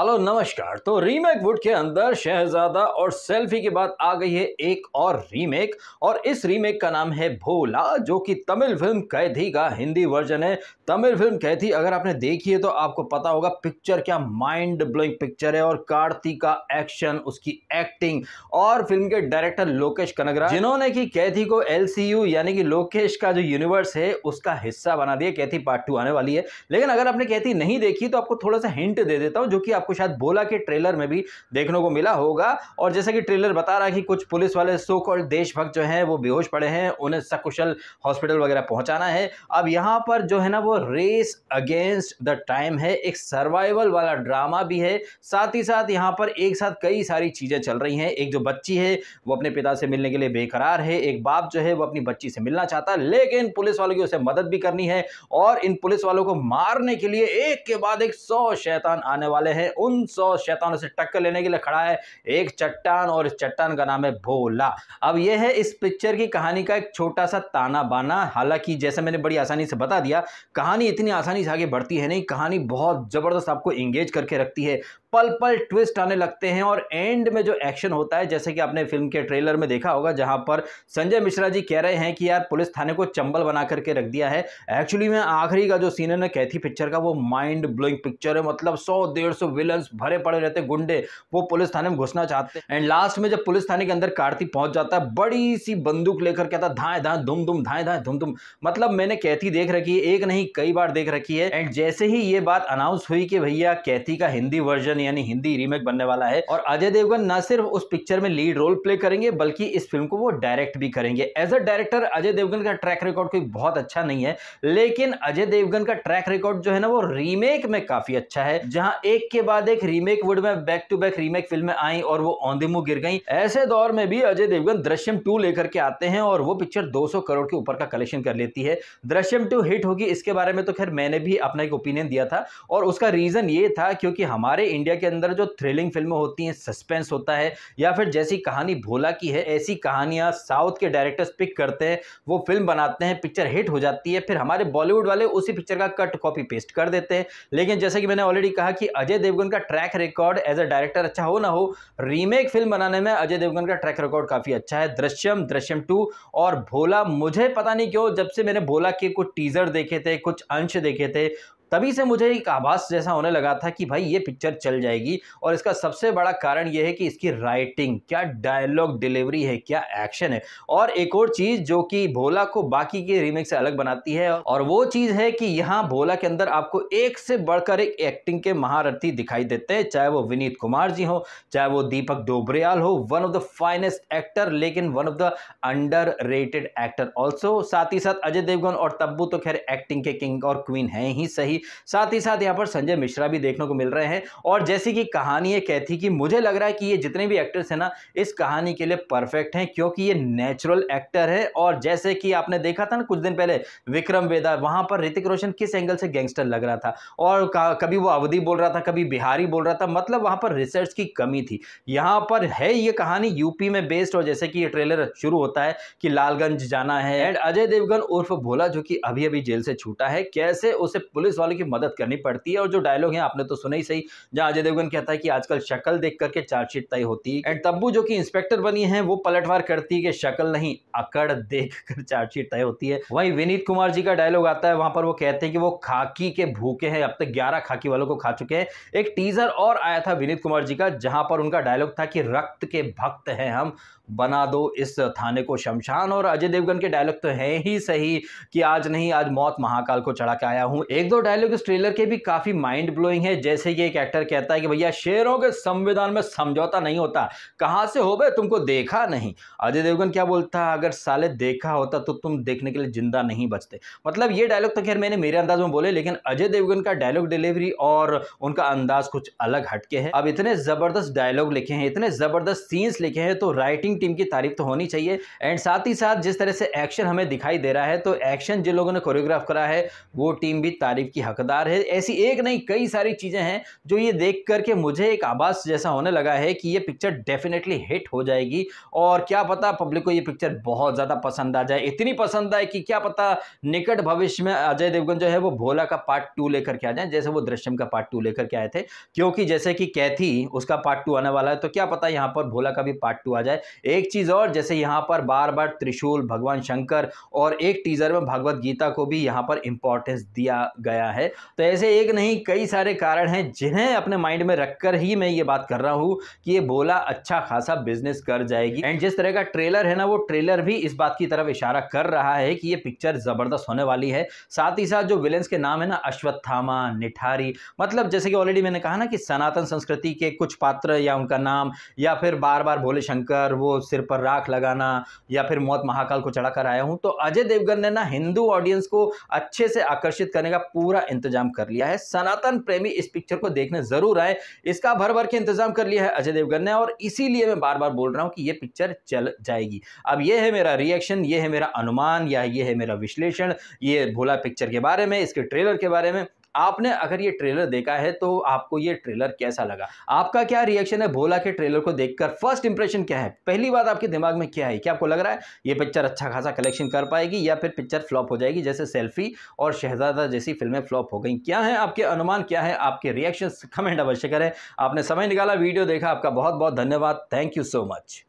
hello नमस्कार तो remake would के अंदर शहजादा और सेल्फी के बाद आ गई है एक और रीमेक और इस रीमेक का नाम है भोला जो कि तमिल फिल्म कैदी का हिंदी वर्जन है तमिल फिल्म कैदी अगर आपने देखी है तो आपको पता होगा पिक्चर क्या माइंड ब्लोइंग पिक्चर है और कार्ती का एक्शन उसकी एक्टिंग और फिल्म के डायरेक्टर लोकेश कनगरा जिन्होंने की कैथी को एल यानी कि लोकेश का जो यूनिवर्स है उसका हिस्सा बना दिया कैथी पार्ट टू आने वाली है लेकिन अगर आपने कैथी नहीं देखी तो आपको थोड़ा सा हिंट दे देता हूँ जो कि आप आपको शायद बोला कि ट्रेलर में भी देखने को मिला होगा और जैसे कि ट्रेलर बता रहा है कि कुछ पुलिस वाले सो और देशभक्त जो हैं वो बेहोश पड़े हैं उन्हें सकुशल हॉस्पिटल वगैरह पहुंचाना है अब यहाँ पर जो है ना वो रेस अगेंस्ट द टाइम है एक सर्वाइवल वाला ड्रामा भी है साथ ही साथ यहाँ पर एक साथ कई सारी चीज़ें चल रही हैं एक जो बच्ची है वो अपने पिता से मिलने के लिए बेकरार है एक बाप जो है वो अपनी बच्ची से मिलना चाहता है लेकिन पुलिस वालों की उसे मदद भी करनी है और इन पुलिस वालों को मारने के लिए एक के बाद एक सौ शैतान आने वाले हैं से उन सौ शैतानों से टक्कर लेने के लिए खड़ा है एक चट्टान और इस चट्टान का नाम है भोला अब यह है इस पिक्चर की कहानी का एक छोटा सा ताना बाना हालांकि जैसे मैंने बड़ी आसानी से बता दिया कहानी इतनी आसानी से आगे बढ़ती है नहीं कहानी बहुत ज़बरदस्त आपको इंगेज करके रखती है पल पल ट्विस्ट आने लगते हैं और एंड में जो एक्शन होता है जैसे कि आपने फिल्म के ट्रेलर में देखा होगा जहां पर संजय मिश्रा जी कह रहे हैं कि यार पुलिस थाने को चंबल बना करके रख दिया है एक्चुअली में आखिरी का जो सीन है ना कैथी पिक्चर का वो माइंड ब्लोइंग पिक्चर है मतलब सौ डेढ़ सौ विलन्स भरे पड़े रहते गुंडे वो पुलिस थाने में घुसना चाहते हैं एंड लास्ट में जब पुलिस थाने के अंदर कार्ती पहुंच जाता है बड़ी सी बंदूक लेकर कहता धाए धाए धुम धुम धाए धाए धुम धुम मतलब मैंने कैथी देख रखी है एक नहीं कई बार देख रखी है एंड जैसे ही ये बात अनाउंस हुई कि भैया कैथी का हिंदी वर्जन यानी हिंदी रीमेक बनने वाला है और अजय देवगन न सिर्फ उस पिक्चर में लीड रोल प्ले करेंगे बल्कि इस फिल्म को वो डायरेक्ट भी करेंगे as a director Ajay Devgan का ट्रैक रिकॉर्ड कोई बहुत अच्छा नहीं है लेकिन अजय देवगन का ट्रैक रिकॉर्ड जो है ना वो रीमेक में काफी अच्छा है जहां एक के बाद एक रीमेक वुड में बैक टू बैक रीमेक फिल्में आई और वो औंधे मुंह गिर गई ऐसे दौर में भी अजय देवगन दृश्यम टू लेकर के आते हैं और वो पिक्चर 200 करोड़ के ऊपर का कलेक्शन कर लेती है दृश्यम टू हिट होगी इसके बारे में तो खैर मैंने भी अपना एक ओपिनियन दिया था और उसका रीजन ये था क्योंकि हमारे इंडिया के अंदर जो थ्रिलिंग फिल्में होती हैं सस्पेंस होता है या फिर जैसी कहानी भोला की है ऐसी कहानियां साउथ के डायरेक्टर्स पिक करते हैं वो फिल्म बनाते हैं पिक्चर हिट हो जाती है फिर हमारे बॉलीवुड वाले उसी पिक्चर का कट कॉपी पेस्ट कर देते हैं लेकिन जैसे कि मैंने ऑलरेडी कहा कि अजय देवगन देवगन का track record as a director अच्छा हो ना हो रीमेक फिल्म बनाने में अजय देवगन का ट्रैक रिकॉर्ड काफ़ी अच्छा है दृश्यम दृश्यम टू और भोला मुझे पता नहीं क्यों जब से मैंने भोला के कुछ टीज़र देखे थे कुछ अंश देखे थे तभी से मुझे एक आभास जैसा होने लगा था कि भाई ये पिक्चर चल जाएगी और इसका सबसे बड़ा कारण ये है कि इसकी राइटिंग क्या डायलॉग डिलीवरी है क्या एक्शन है और एक और चीज़ जो कि भोला को बाकी के रीमेक से अलग बनाती है और वो चीज़ है कि यहाँ भोला के अंदर आपको एक से बढ़कर एक एक्टिंग के महारथी दिखाई देते हैं चाहे वो विनीत कुमार जी हो चाहे वो दीपक डोबरियाल हो one of the finest actor लेकिन one of the underrated actor also साथ ही साथ अजय देवगन और तब्बू तो खैर एक्टिंग के किंग और क्वीन है ही सही होगी साथ ही साथ यहाँ पर संजय मिश्रा भी देखने को मिल रहे हैं और जैसे कि कहानी ये कहती कि मुझे लग रहा है कि ये जितने भी एक्टर्स हैं ना इस कहानी के लिए परफेक्ट हैं क्योंकि ये नेचुरल एक्टर है और जैसे कि आपने देखा था ना कुछ दिन पहले विक्रम वेदा वहाँ पर ऋतिक रोशन किस एंगल से गैंगस्टर लग रहा था और कभी वो अवधि बोल रहा था कभी बिहारी बोल रहा था मतलब वहाँ पर रिसर्च की कमी थी यहाँ पर है ये कहानी यूपी में बेस्ड और जैसे कि ये ट्रेलर शुरू होता है कि लालगंज जाना है एंड अजय देवगन उर्फ भोला जो कि अभी अभी जेल से छूटा है कैसे उसे पुलिस वाले वालों की मदद करनी पड़ती है और जो डायलॉग है आपने तो सुना ही सही जहाँ अजय देवगन कहता है कि आजकल शक्ल देख करके चार्जशीट तय होती है एंड तब्बू जो कि इंस्पेक्टर बनी है वो पलटवार करती है कि शक्ल नहीं अकड़ देख कर चार्जशीट तय होती है वहीं विनीत कुमार जी का डायलॉग आता है वहां पर वो कहते हैं कि वो खाकी के भूखे हैं अब तक ग्यारह खाकी वालों को खा चुके हैं एक टीजर और आया था विनीत कुमार जी का जहां पर उनका डायलॉग था कि रक्त के भक्त हैं हम बना दो इस थाने को शमशान और अजय देवगन के डायलॉग तो है ही सही कि आज नहीं आज मौत महाकाल को चढ़ा के आया हूं एक दो डायलॉग डायलॉग इस ट्रेलर के भी काफ़ी माइंड ब्लोइंग है जैसे कि एक एक्टर कहता है कि भैया शेरों के संविधान में समझौता नहीं होता कहाँ से हो गए तुमको देखा नहीं अजय देवगन क्या बोलता है अगर साले देखा होता तो तुम देखने के लिए ज़िंदा नहीं बचते मतलब ये डायलॉग तो खैर मैंने मेरे अंदाज में बोले लेकिन अजय देवगन का डायलॉग डिलीवरी और उनका अंदाज कुछ अलग हटके है अब इतने ज़बरदस्त डायलॉग लिखे हैं इतने ज़बरदस्त सीन्स लिखे हैं तो राइटिंग टीम की तारीफ तो होनी चाहिए एंड साथ ही साथ जिस तरह से एक्शन हमें दिखाई दे रहा है तो एक्शन जिन लोगों ने कोरियोग्राफ करा है वो टीम भी तारीफ की हकदार है ऐसी एक नहीं कई सारी चीज़ें हैं जो ये देख करके मुझे एक आभास जैसा होने लगा है कि ये पिक्चर डेफिनेटली हिट हो जाएगी और क्या पता पब्लिक को ये पिक्चर बहुत ज़्यादा पसंद आ जाए इतनी पसंद आए कि क्या पता निकट भविष्य में अजय देवगन जो है वो भोला का पार्ट टू लेकर के आ जाए जैसे वो दृश्यम का पार्ट टू लेकर के आए थे क्योंकि जैसे कि कैथी उसका पार्ट टू आने वाला है तो क्या पता यहाँ पर भोला का भी पार्ट टू आ जाए एक चीज़ और जैसे यहाँ पर बार बार त्रिशूल भगवान शंकर और एक टीजर में भगवत गीता को भी यहाँ पर इंपॉर्टेंस दिया गया है है तो ऐसे एक नहीं कई सारे कारण हैं जिन्हें अपने माइंड में रखकर ही मैं ये बात कर रहा हूँ कि ये बोला अच्छा खासा बिजनेस कर जाएगी एंड जिस तरह का ट्रेलर है ना वो ट्रेलर भी इस बात की तरफ इशारा कर रहा है कि ये पिक्चर ज़बरदस्त होने वाली है साथ ही साथ जो विलेंस के नाम है ना अश्वत्थामा निठारी मतलब जैसे कि ऑलरेडी मैंने कहा ना कि सनातन संस्कृति के कुछ पात्र या उनका नाम या फिर बार बार भोले शंकर वो सिर पर राख लगाना या फिर मौत महाकाल को चढ़ाकर आया हूं तो अजय देवगन ने ना हिंदू ऑडियंस को अच्छे से आकर्षित करने का पूरा इंतजाम कर लिया है सनातन प्रेमी इस पिक्चर को देखने जरूर आए इसका भर भर के इंतजाम कर लिया है अजय देवगन ने और इसीलिए मैं बार बार बोल रहा हूँ कि ये पिक्चर चल जाएगी अब ये है मेरा रिएक्शन ये है मेरा अनुमान या ये है मेरा विश्लेषण ये भोला पिक्चर के बारे में इसके ट्रेलर के बारे में आपने अगर ये ट्रेलर देखा है तो आपको ये ट्रेलर कैसा लगा आपका क्या रिएक्शन है भोला के ट्रेलर को देखकर फर्स्ट इंप्रेशन क्या है पहली बात आपके दिमाग में क्या है क्या आपको लग रहा है ये पिक्चर अच्छा खासा कलेक्शन कर पाएगी या फिर पिक्चर फ्लॉप हो जाएगी जैसे सेल्फी और शहजादा जैसी फिल्में फ्लॉप हो गई क्या है आपके अनुमान क्या है आपके रिएक्शन कमेंट अवश्य करें आपने समय निकाला वीडियो देखा आपका बहुत बहुत धन्यवाद थैंक यू सो मच